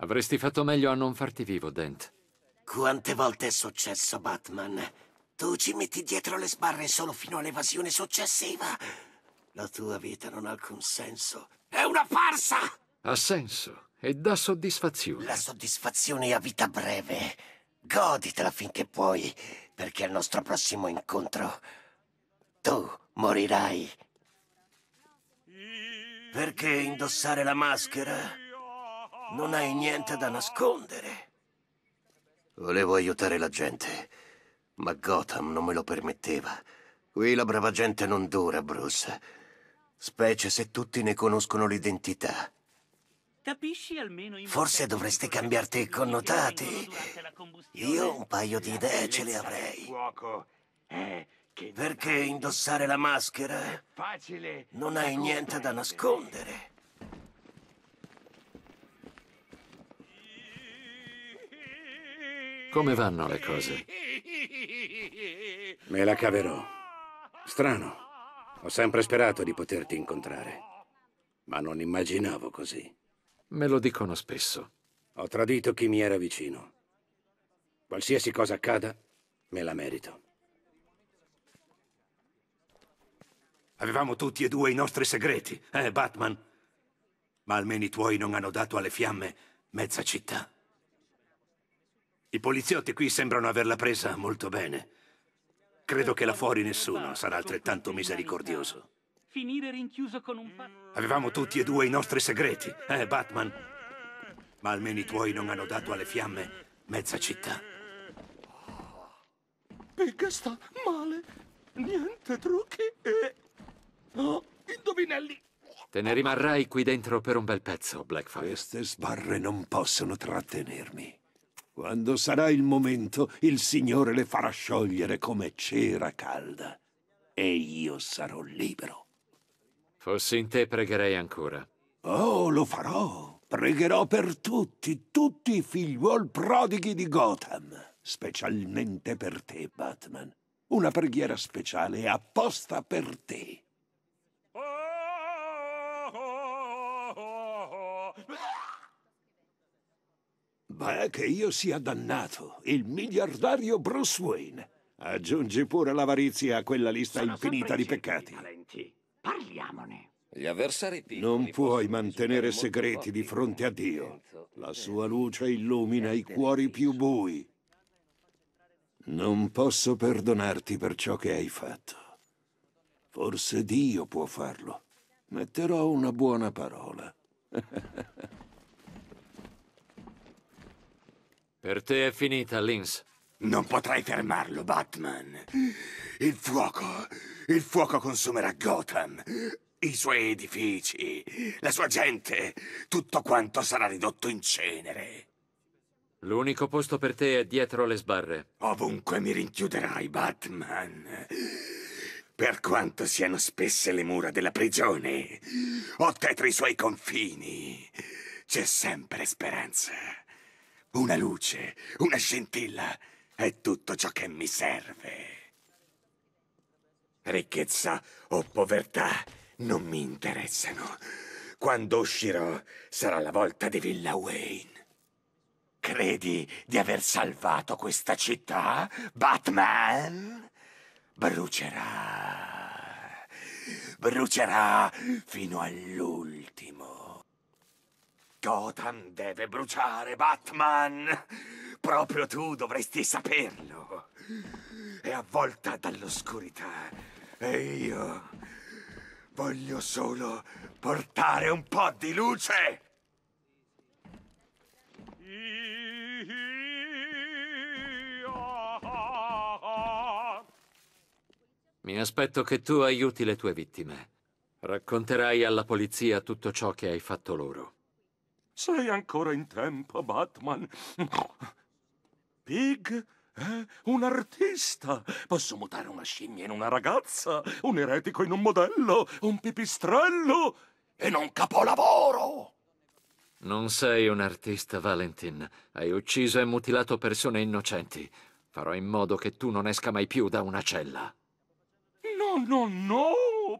Avresti fatto meglio a non farti vivo, Dent. Quante volte è successo, Batman? Tu ci metti dietro le sbarre solo fino all'evasione successiva. La tua vita non ha alcun senso. È una farsa! Ha senso e dà soddisfazione. La soddisfazione è a vita breve. Goditela finché puoi, perché al nostro prossimo incontro tu morirai. Perché indossare la maschera? Non hai niente da nascondere. Volevo aiutare la gente, ma Gotham non me lo permetteva. Qui la brava gente non dura, Bruce. Specie se tutti ne conoscono l'identità. Capisci almeno Forse dovresti cambiarti i connotati. Io un paio di idee ce le avrei. Eh, Perché indossare la maschera? Non hai niente da nascondere. Come vanno le cose? Me la caverò. Strano. Ho sempre sperato di poterti incontrare, ma non immaginavo così. Me lo dicono spesso. Ho tradito chi mi era vicino. Qualsiasi cosa accada, me la merito. Avevamo tutti e due i nostri segreti, eh, Batman? Ma almeno i tuoi non hanno dato alle fiamme mezza città. I poliziotti qui sembrano averla presa molto bene. Credo che là fuori nessuno sarà altrettanto misericordioso. Finire rinchiuso con un Avevamo tutti e due i nostri segreti, eh, Batman? Ma almeno i tuoi non hanno dato alle fiamme mezza città. Pegga sta male. Niente trucchi e... Oh, indovinelli. Te ne rimarrai qui dentro per un bel pezzo, Blackfire. Queste sbarre non possono trattenermi. Quando sarà il momento, il Signore le farà sciogliere come cera calda e io sarò libero. Fossi in te, pregherei ancora. Oh, lo farò. Pregherò per tutti, tutti i figliuol prodighi di Gotham. Specialmente per te, Batman. Una preghiera speciale apposta per te. roba è che io sia dannato, il miliardario Bruce Wayne. Aggiungi pure l'avarizia a quella lista Sono infinita di peccati. Talenti. Parliamone. Gli avversari piccoli Non puoi mantenere segreti di fronte a Dio. La sua luce illumina i cuori più bui. Non posso perdonarti per ciò che hai fatto. Forse Dio può farlo. Metterò una buona parola. Per te è finita, Lins. Non potrai fermarlo, Batman. Il fuoco, il fuoco consumerà Gotham, i suoi edifici, la sua gente, tutto quanto sarà ridotto in cenere. L'unico posto per te è dietro le sbarre. Ovunque mi rinchiuderai, Batman. Per quanto siano spesse le mura della prigione, o tetri i suoi confini, c'è sempre speranza una luce, una scintilla, è tutto ciò che mi serve. Ricchezza o povertà non mi interessano. Quando uscirò sarà la volta di Villa Wayne. Credi di aver salvato questa città, Batman? Brucerà. Brucerà fino all'ultimo. Gotham deve bruciare, Batman! Proprio tu dovresti saperlo. È avvolta dall'oscurità e io voglio solo portare un po' di luce! Mi aspetto che tu aiuti le tue vittime. Racconterai alla polizia tutto ciò che hai fatto loro. Sei ancora in tempo, Batman. Pig è eh? un artista. Posso mutare una scimmia in una ragazza, un eretico in un modello, un pipistrello e non capolavoro. Non sei un artista, Valentin. Hai ucciso e mutilato persone innocenti. Farò in modo che tu non esca mai più da una cella. No, no, no!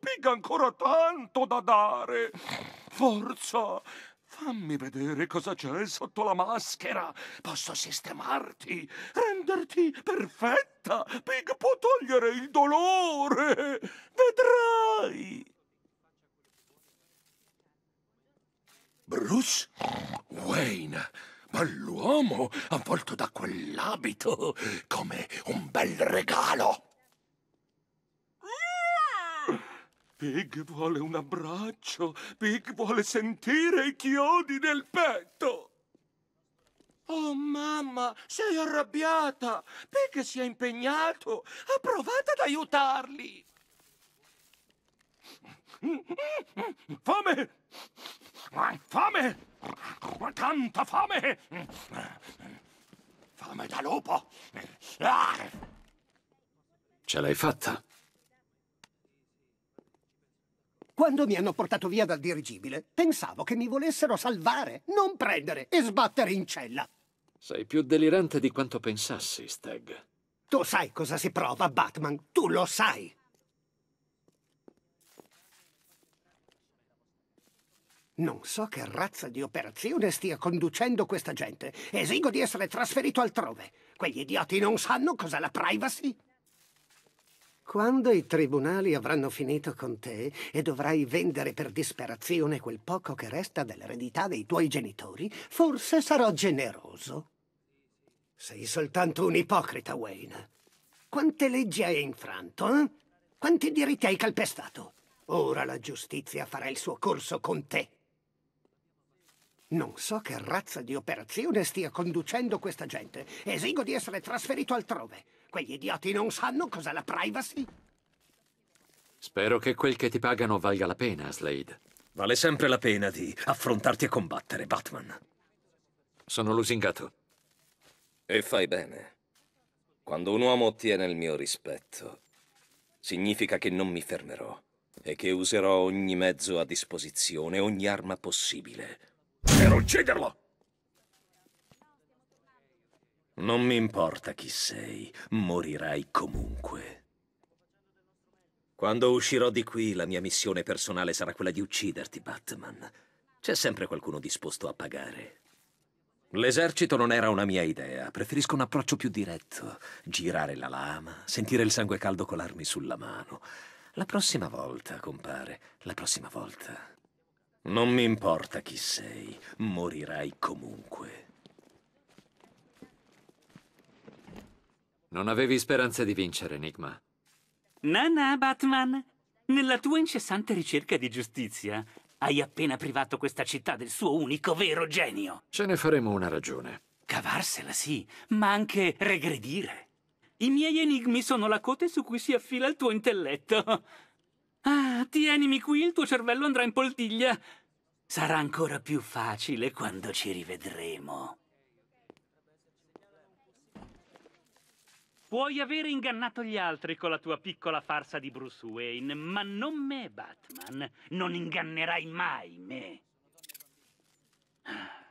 Pig ha ancora tanto da dare! Forza! Fammi vedere cosa c'è sotto la maschera. Posso sistemarti, renderti perfetta. Pig può togliere il dolore. Vedrai. Bruce Wayne, ma l'uomo avvolto da quell'abito come un bel regalo. Pig vuole un abbraccio. Pig vuole sentire i chiodi nel petto. Oh mamma, sei arrabbiata! Pig si è impegnato! Ha provato ad aiutarli! Fame! Fame! Tanta fame! Fame da lupo! Ah! Ce l'hai fatta! Quando mi hanno portato via dal dirigibile, pensavo che mi volessero salvare, non prendere e sbattere in cella. Sei più delirante di quanto pensassi, Stag. Tu sai cosa si prova, Batman. Tu lo sai. Non so che razza di operazione stia conducendo questa gente. Esigo di essere trasferito altrove. Quegli idioti non sanno cos'è la privacy. Quando i tribunali avranno finito con te e dovrai vendere per disperazione quel poco che resta dell'eredità dei tuoi genitori, forse sarò generoso. Sei soltanto un ipocrita, Wayne. Quante leggi hai infranto, eh? Quanti diritti hai calpestato? Ora la giustizia farà il suo corso con te. Non so che razza di operazione stia conducendo questa gente. Esigo di essere trasferito altrove. Quegli idioti non sanno cos'è la privacy. Spero che quel che ti pagano valga la pena, Slade. Vale sempre la pena di affrontarti e combattere, Batman. Sono lusingato. E fai bene. Quando un uomo ottiene il mio rispetto, significa che non mi fermerò e che userò ogni mezzo a disposizione, ogni arma possibile, per ucciderlo! Non mi importa chi sei, morirai comunque. Quando uscirò di qui, la mia missione personale sarà quella di ucciderti, Batman. C'è sempre qualcuno disposto a pagare. L'esercito non era una mia idea, preferisco un approccio più diretto. Girare la lama, sentire il sangue caldo colarmi sulla mano. La prossima volta, compare, la prossima volta. Non mi importa chi sei, morirai comunque. Non avevi speranze di vincere, Enigma. Nana, Batman. Nella tua incessante ricerca di giustizia, hai appena privato questa città del suo unico vero genio. Ce ne faremo una ragione. Cavarsela, sì, ma anche regredire. I miei enigmi sono la cote su cui si affila il tuo intelletto. Ah, tienimi qui, il tuo cervello andrà in poltiglia. Sarà ancora più facile quando ci rivedremo. Puoi avere ingannato gli altri con la tua piccola farsa di Bruce Wayne, ma non me, Batman. Non ingannerai mai me. Ah,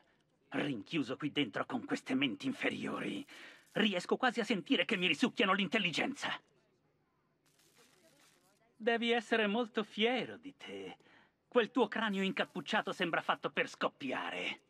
rinchiuso qui dentro con queste menti inferiori, riesco quasi a sentire che mi risucchiano l'intelligenza. Devi essere molto fiero di te. Quel tuo cranio incappucciato sembra fatto per scoppiare.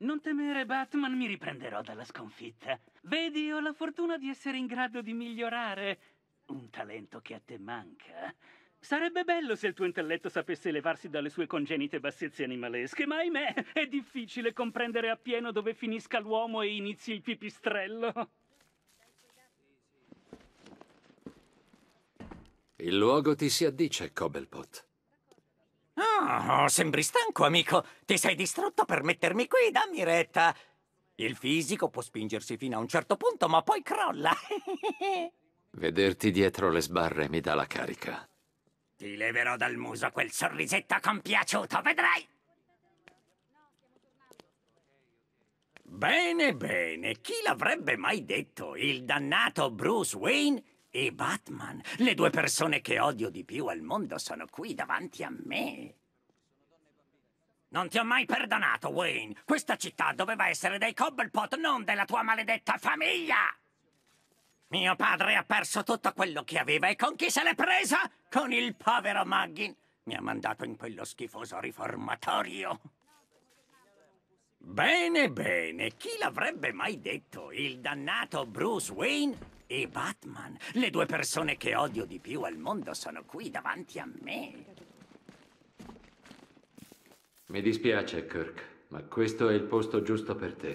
Non temere, Batman, mi riprenderò dalla sconfitta. Vedi, ho la fortuna di essere in grado di migliorare un talento che a te manca. Sarebbe bello se il tuo intelletto sapesse elevarsi dalle sue congenite bassezze animalesche, ma ahimè, è difficile comprendere appieno dove finisca l'uomo e inizi il pipistrello. Il luogo ti si addice, Cobblepot. Oh, sembri stanco, amico. Ti sei distrutto per mettermi qui, dammi retta. Il fisico può spingersi fino a un certo punto, ma poi crolla. Vederti dietro le sbarre mi dà la carica. Ti leverò dal muso quel sorrisetto compiaciuto, vedrai! Bene, bene, chi l'avrebbe mai detto? Il dannato Bruce Wayne e Batman, le due persone che odio di più al mondo, sono qui davanti a me. Non ti ho mai perdonato, Wayne. Questa città doveva essere dei Cobblepot, non della tua maledetta famiglia! Mio padre ha perso tutto quello che aveva e con chi se l'è presa? Con il povero Muggin. Mi ha mandato in quello schifoso riformatorio. Bene, bene, chi l'avrebbe mai detto? Il dannato Bruce Wayne e Batman. Le due persone che odio di più al mondo sono qui davanti a me. Mi dispiace, Kirk, ma questo è il posto giusto per te.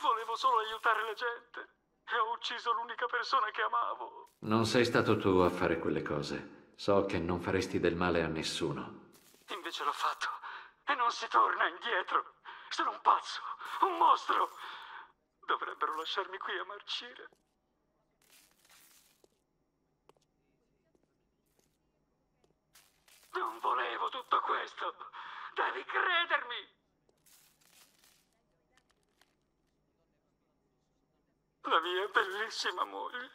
Volevo solo aiutare la gente e ho ucciso l'unica persona che amavo. Non sei stato tu a fare quelle cose. So che non faresti del male a nessuno. Invece l'ho fatto e non si torna indietro. Sono un pazzo, un mostro. Dovrebbero lasciarmi qui a marcire. Non volevo tutto questo. Devi credermi! La mia bellissima moglie.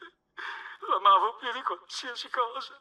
L'amavo più di qualsiasi cosa.